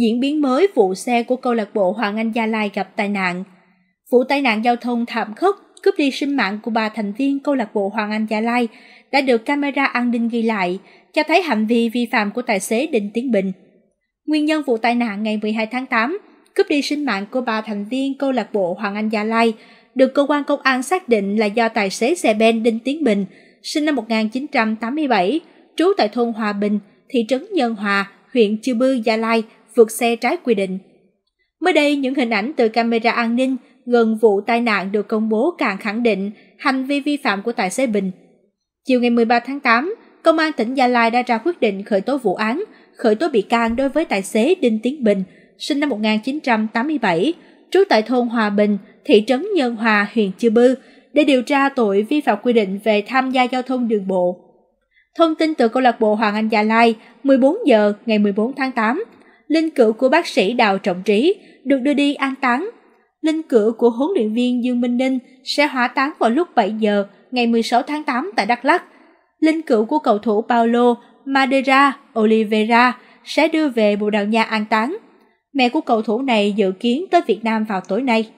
diễn biến mới vụ xe của câu lạc bộ Hoàng Anh Gia Lai gặp tai nạn. Vụ tai nạn giao thông thảm khốc cướp đi sinh mạng của ba thành viên câu lạc bộ Hoàng Anh Gia Lai đã được camera an ninh ghi lại, cho thấy hành vi vi phạm của tài xế Đinh Tiến Bình. Nguyên nhân vụ tai nạn ngày 12 tháng 8 cướp đi sinh mạng của ba thành viên câu lạc bộ Hoàng Anh Gia Lai được cơ quan công an xác định là do tài xế xe ben Đinh Tiến Bình, sinh năm 1987, trú tại thôn Hòa Bình, thị trấn Nhân Hòa, huyện Chư Bư, Gia Lai, vượt xe trái quy định. Mới đây, những hình ảnh từ camera an ninh gần vụ tai nạn được công bố càng khẳng định hành vi vi phạm của tài xế Bình. Chiều ngày 13 tháng 8, Công an tỉnh Gia Lai đã ra quyết định khởi tố vụ án, khởi tố bị can đối với tài xế Đinh Tiến Bình, sinh năm 1987, trú tại thôn Hòa Bình, thị trấn Nhân Hòa, huyện Chư Bư, để điều tra tội vi phạm quy định về tham gia giao thông đường bộ. Thông tin từ câu lạc bộ Hoàng Anh Gia Lai, 14 giờ ngày 14 tháng 8, linh cữu của bác sĩ Đào Trọng Trí được đưa đi an táng. Linh cữu của huấn luyện viên Dương Minh Ninh sẽ hỏa táng vào lúc 7 giờ ngày 16 tháng 8 tại Đắk Lắk. Linh cữu của cầu thủ Paulo Madeira Oliveira sẽ đưa về Bồ Đào Nha an táng. Mẹ của cầu thủ này dự kiến tới Việt Nam vào tối nay.